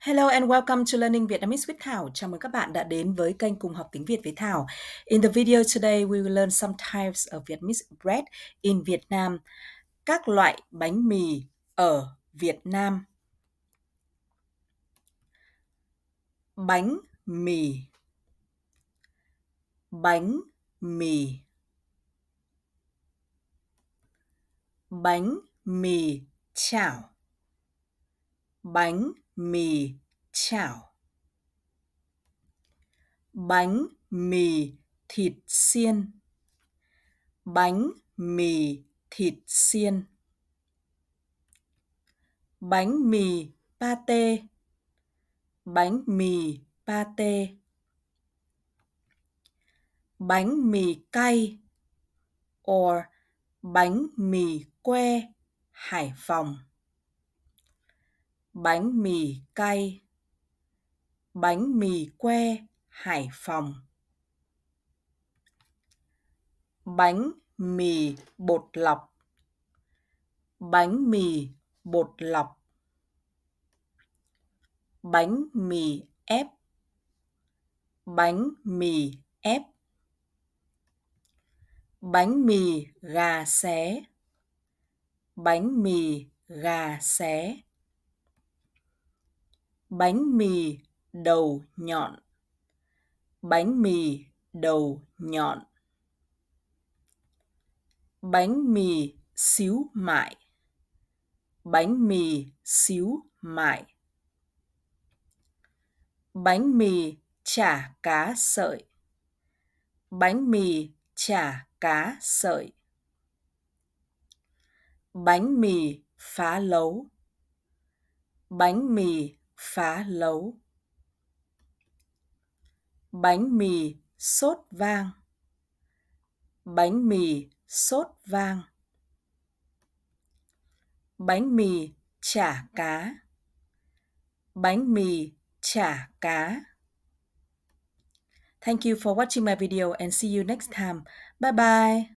Hello and welcome to Learning Vietnamese with Thảo. Chào mừng các bạn đã đến với kênh cùng học tiếng Việt với Thảo. In the video today, we will learn some types of Vietnamese bread in Vietnam. Các loại bánh mì ở Việt Nam. Bánh mì. Bánh mì. Bánh mì chảo. Bánh mì mì chảo bánh mì thịt xiên bánh mì thịt xiên bánh mì pate bánh mì pate bánh mì cay or bánh mì que Hải Phòng bánh mì cay bánh mì que hải phòng bánh mì bột lọc bánh mì bột lọc bánh mì ép bánh mì ép bánh mì gà xé bánh mì gà xé bánh mì đầu nhọn bánh mì đầu nhọn bánh mì xíu mại bánh mì xíu mại bánh mì chả cá sợi bánh mì chả cá sợi bánh mì phá lấu bánh mì phá lấu bánh mì sốt vang bánh mì sốt vang bánh mì chả cá bánh mì chả cá Thank you for watching my video and see you next time. Bye bye.